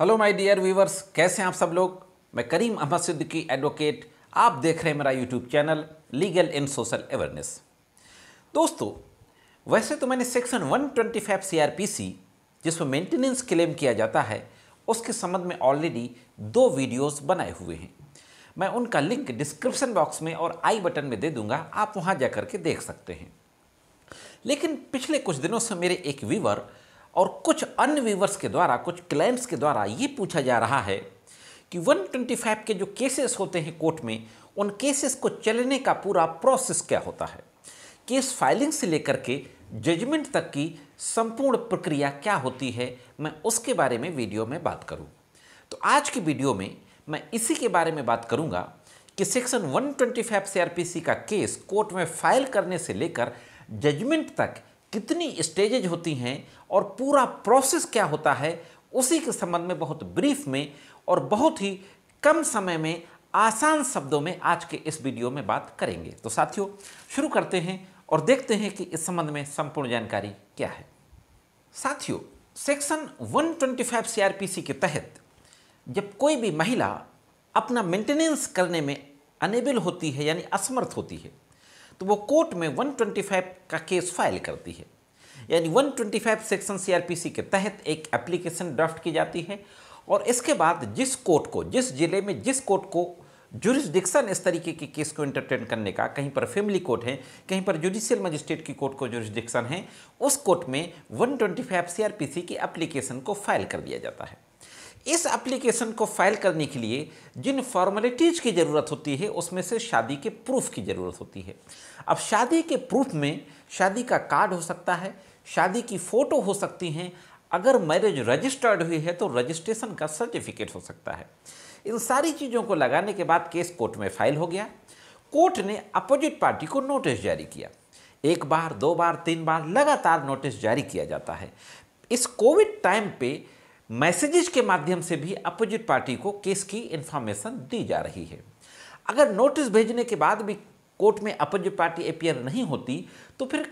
Hello my dear viewers कैसे हैं आप सब लोग मैं करीम अहमद सिद्दीकी एडवोकेट आप देख रहे हैं मेरा YouTube channel legal and social awareness दोस्तों वैसे तो मैंने सेक्शन 125 सीआरपीसी जिसमें मेंटेनेंस क्लेम किया जाता है उसके संबंध में ऑलरेडी दो वीडियोस बनाए हुए हैं मैं उनका लिंक डिस्क्रिप्शन बॉक्स में और आई बटन में दे दूंगा आप वहाँ जा के देख सकते हैं लेकिन पिछले कुछ दिनों से मेरे एक व्यूवर और कुछ अन्य व्यूवर्स के द्वारा कुछ क्लाइंट्स के द्वारा ये पूछा जा रहा है कि 125 के जो केसेस होते हैं कोर्ट में उन केसेस को चलने का पूरा प्रोसेस क्या होता है केस फाइलिंग से लेकर के जजमेंट तक की संपूर्ण प्रक्रिया क्या होती है मैं उसके बारे में वीडियो में बात करूँ तो आज की वीडियो में मैं इसी के बारे में बात करूँगा कि सेक्शन 125 सीआरपीसी का केस कोर्ट में फाइल करने से लेकर जजमेंट तक कितनी स्टेजेज होती हैं और पूरा प्रोसेस क्या होता है उसी के संबंध में बहुत ब्रीफ में और बहुत ही कम समय में आसान शब्दों में आज के इस वीडियो में बात करेंगे तो साथियों शुरू करते हैं और देखते हैं कि इस संबंध में संपूर्ण जानकारी क्या है साथियों सेक्शन 125 सीआरपीसी के तहत जब कोई भी महिला अपना मेंटेनेंस करने में अनेबल होती है यानी असमर्थ होती है तो वो कोर्ट में 125 का केस फाइल करती है यानी 125 सेक्शन सीआरपीसी के तहत एक एप्लीकेशन ड्राफ्ट की जाती है और इसके बाद जिस कोर्ट को जिस जिले में जिस कोर्ट को जुरिस्डिक्शन इस तरीके के केस को एंटरटेन करने का कहीं पर फैमिली कोर्ट है कहीं पर जुडिशियल मजिस्ट्रेट की कोर्ट को जुरिस्डिक्शन है उस कोर्ट में 125 सीआरपीसी की एप्लीकेशन को फाइल कर दिया जाता है इस एप्लीकेशन को फाइल करने के लिए जिन फॉर्मेलिटीज़ की ज़रूरत होती है उसमें से शादी के प्रूफ की ज़रूरत होती है अब शादी के प्रूफ में शादी का कार्ड हो सकता है शादी की फ़ोटो हो सकती हैं अगर मैरिज रजिस्टर्ड हुई है तो रजिस्ट्रेशन का सर्टिफिकेट हो सकता है इन सारी चीज़ों को लगाने के बाद केस कोर्ट में फाइल हो गया कोर्ट ने अपोजिट पार्टी को नोटिस जारी किया एक बार दो बार तीन बार लगातार नोटिस जारी किया जाता है इस कोविड टाइम पे मैसेजेस के माध्यम से भी अपोजिट पार्टी को केस की इन्फॉर्मेशन दी जा रही है अगर नोटिस भेजने के बाद भी कोर्ट में अपोजिट पार्टी अपियर नहीं होती तो फिर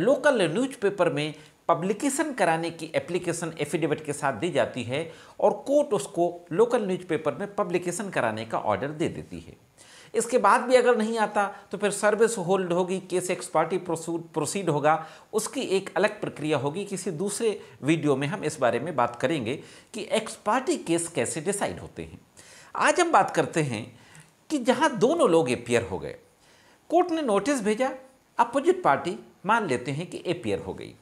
लोकल न्यूज़पेपर में पब्लिकेशन कराने की एप्लीकेशन एफिडेविट के साथ दी जाती है और कोर्ट उसको लोकल न्यूज़पेपर में पब्लिकेशन कराने का ऑर्डर दे देती है इसके बाद भी अगर नहीं आता तो फिर सर्विस होल्ड होगी केस एक्सपार्टी प्रोसीड होगा उसकी एक अलग प्रक्रिया होगी किसी दूसरे वीडियो में हम इस बारे में बात करेंगे कि एक्सपार्टी केस कैसे डिसाइड होते हैं आज हम बात करते हैं कि जहाँ दोनों लोग एपियर हो गए कोर्ट ने नोटिस भेजा अपोजिट पार्टी मान लेते हैं कि एपियर हो गई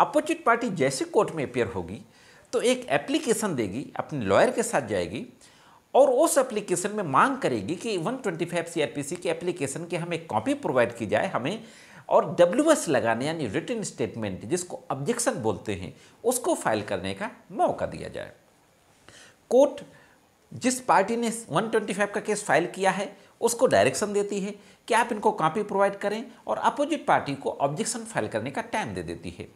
अपोजिट पार्टी जैसे कोर्ट में अपियर होगी तो एक एप्लीकेशन देगी अपने लॉयर के साथ जाएगी और उस एप्लीकेशन में मांग करेगी कि 125 ट्वेंटी फाइव सी की एप्लीकेशन की हमें कॉपी प्रोवाइड की जाए हमें और डब्ल्यू लगाने यानी रिटर्न स्टेटमेंट जिसको ऑब्जेक्शन बोलते हैं उसको फाइल करने का मौका दिया जाए कोर्ट जिस पार्टी ने 125 का केस फाइल किया है उसको डायरेक्शन देती है कि आप इनको कॉपी प्रोवाइड करें और अपोजिट पार्टी को ऑब्जेक्शन फाइल करने का टाइम दे देती है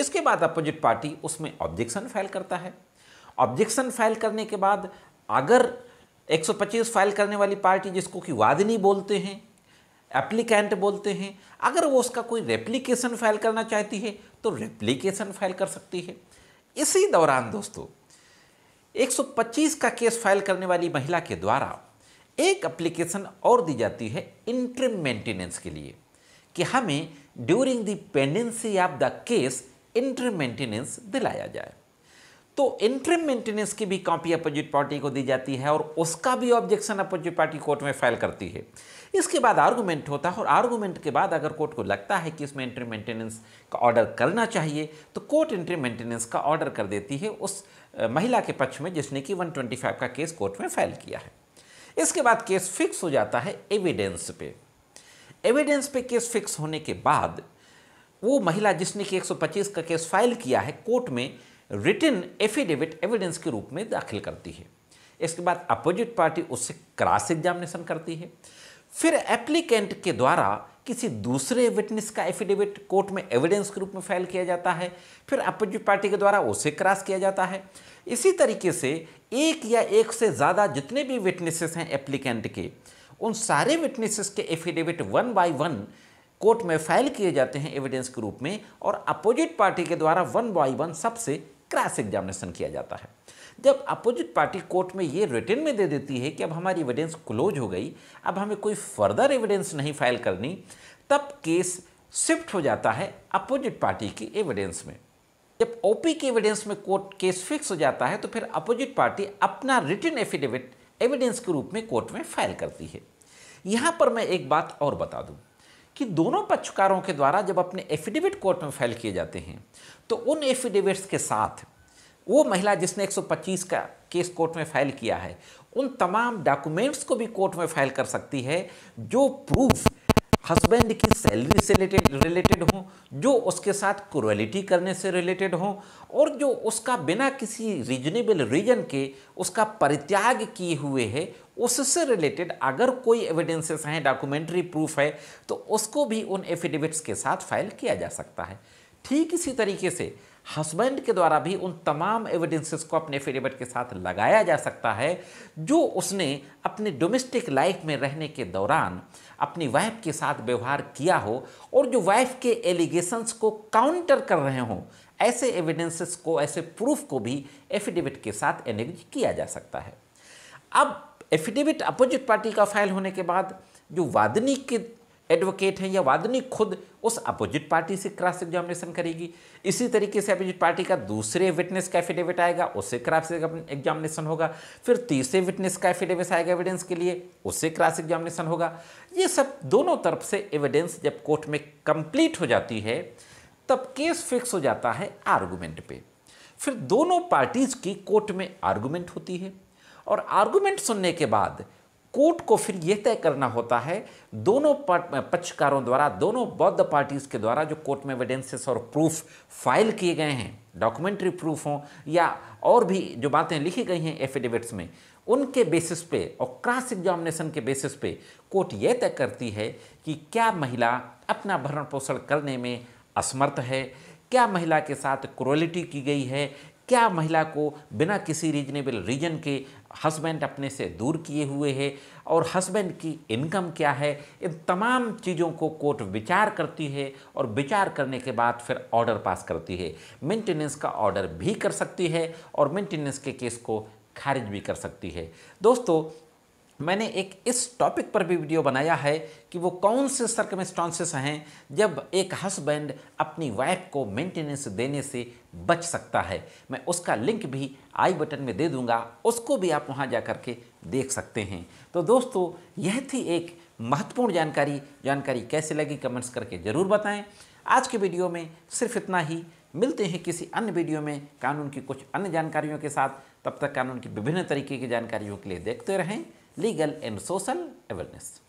इसके बाद अपोजिट पार्टी उसमें ऑब्जेक्शन फाइल करता है ऑब्जेक्शन फाइल करने के बाद अगर 125 फाइल करने वाली पार्टी जिसको कि वादिनी बोलते हैं एप्लीकेंट बोलते हैं अगर वो उसका कोई रेप्लीकेशन फाइल करना चाहती है तो रेप्लीकेशन फाइल कर सकती है इसी दौरान दोस्तों 125 का केस फाइल करने वाली महिला के द्वारा एक एप्लीकेशन और दी जाती है इंट्रिम मेंटेनेंस के लिए कि हमें during the pendency of the case interim maintenance दिलाया जाए तो इंट्रीम मेंटेनेंस की भी कॉपी अपोजिट पार्टी को दी जाती है और उसका भी ऑब्जेक्शन अपोजिट पार्टी कोर्ट में फाइल करती है इसके बाद आर्गुमेंट होता है और आर्गुमेंट के बाद अगर कोर्ट को लगता है कि इसमें इंट्रीम मेंटेनेंस का ऑर्डर करना चाहिए तो कोर्ट इंट्रीम मेंटेनेंस का ऑर्डर कर देती है उस महिला के पक्ष में जिसने कि 125 का केस कोर्ट में फाइल किया है इसके बाद केस फिक्स हो जाता है एविडेंस पे एविडेंस पे केस फिक्स होने के बाद वो महिला जिसने कि 125 का केस फाइल किया है कोर्ट में रिटर्न एफिडेविट एविडेंस के रूप में दाखिल करती है इसके बाद अपोजिट पार्टी उससे क्रॉस एग्जामिनेशन करती है फिर एप्लीकेंट के द्वारा किसी दूसरे विटनेस का एफिडेविट कोर्ट में एविडेंस के रूप में फाइल किया जाता है फिर अपोजिट पार्टी के द्वारा उसे क्रॉस किया जाता है इसी तरीके से एक या एक से ज़्यादा जितने भी विटनेसेस हैं एप्लीकेंट के उन सारे विटनेसेस के affidavit one by one court में फाइल किए जाते हैं एविडेंस के रूप में और अपोजिट पार्टी के द्वारा वन बाई वन सबसे क्रॉस एग्जामिनेशन किया जाता है जब अपोजिट पार्टी कोर्ट में ये रिटर्न में दे देती है कि अब हमारी एविडेंस क्लोज हो गई अब हमें कोई फर्दर एविडेंस नहीं फाइल करनी तब केस शिफ्ट हो जाता है अपोजिट पार्टी की एविडेंस में जब ओपी के एविडेंस में कोर्ट केस फिक्स हो जाता है तो फिर अपोजिट पार्टी अपना रिटर्न एफिडेविट एविडेंस के रूप में कोर्ट में फाइल करती है यहाँ पर मैं एक बात और बता दूँ कि दोनों पक्षकारों के द्वारा जब अपने एफिडेविट कोर्ट में फाइल किए जाते हैं तो उन एफिडेविट्स के साथ वो महिला जिसने 125 का केस कोर्ट में फाइल किया है उन तमाम डॉक्यूमेंट्स को भी कोर्ट में फाइल कर सकती है जो प्रूफ हस्बैंड की सैलरी से रिलेटेड रिलेटेड हों जो उसके साथ क्रुअलिटी करने से रिलेटेड हों और जो उसका बिना किसी रीजनेबल रीजन के उसका परित्याग किए हुए है उससे रिलेटेड अगर कोई एविडेंसेस हैं डॉक्यूमेंट्री प्रूफ है तो उसको भी उन एफिडेविट्स के साथ फाइल किया जा सकता है ठीक इसी तरीके से हस्बैंड के द्वारा भी उन तमाम एविडेंसेस को अपने एफिडेविट के साथ लगाया जा सकता है जो उसने अपने डोमेस्टिक लाइफ में रहने के दौरान अपनी वाइफ के साथ व्यवहार किया हो और जो वाइफ के एलिगेशंस को काउंटर कर रहे हों ऐसे एविडेंसेस को ऐसे प्रूफ को भी एफिडेविट के साथ एनेज किया जा सकता है अब एफिडेविट अपोजिट पार्टी का फाइल होने के बाद जो वादनी के एडवोकेट हैं या वादनी खुद उस अपोजिट पार्टी से क्रॉस एग्जामिनेशन करेगी इसी तरीके से अपोजिट पार्टी का दूसरे विटनेस का एफिडेविट आएगा उससे क्रॉस एग्जामिनेशन होगा फिर तीसरे विटनेस का एफिडेविट आएगा एविडेंस के लिए उससे क्रॉस एग्जामिनेशन होगा ये सब दोनों तरफ से एविडेंस जब कोर्ट में कंप्लीट हो जाती है तब केस फिक्स हो जाता है आर्गूमेंट पे फिर दोनों पार्टीज़ की कोर्ट में आर्गूमेंट होती है और आर्गूमेंट सुनने के बाद कोर्ट को फिर यह तय करना होता है दोनों पक्षकारों द्वारा दोनों बौद्ध पार्टीज के द्वारा जो कोर्ट में एविडेंसेस और प्रूफ फाइल किए गए हैं डॉक्यूमेंट्री प्रूफ हों या और भी जो बातें लिखी गई हैं एफिडेविट्स में उनके बेसिस पे और क्रॉस एग्जामिनेशन के बेसिस पे कोर्ट यह तय करती है कि क्या महिला अपना भरण पोषण करने में असमर्थ है क्या महिला के साथ क्रोलिटी की गई है क्या महिला को बिना किसी रीजनेबल रीजन के हस्बैंड अपने से दूर किए हुए है और हस्बैंड की इनकम क्या है इन तमाम चीज़ों को कोर्ट विचार करती है और विचार करने के बाद फिर ऑर्डर पास करती है मेंटेनेंस का ऑर्डर भी कर सकती है और मेंटेनेंस के केस को खारिज भी कर सकती है दोस्तों मैंने एक इस टॉपिक पर भी वीडियो बनाया है कि वो कौन से सर्कमस्टांसेस हैं जब एक हस्बैंड अपनी वाइफ को मेंटेनेंस देने से बच सकता है मैं उसका लिंक भी आई बटन में दे दूंगा उसको भी आप वहां जा के देख सकते हैं तो दोस्तों यह थी एक महत्वपूर्ण जानकारी जानकारी कैसे लगी कमेंट्स करके ज़रूर बताएं आज के वीडियो में सिर्फ इतना ही मिलते हैं किसी अन्य वीडियो में कानून की कुछ अन्य जानकारियों के साथ तब तक कानून की विभिन्न तरीके की जानकारियों के लिए देखते रहें legal and social awareness.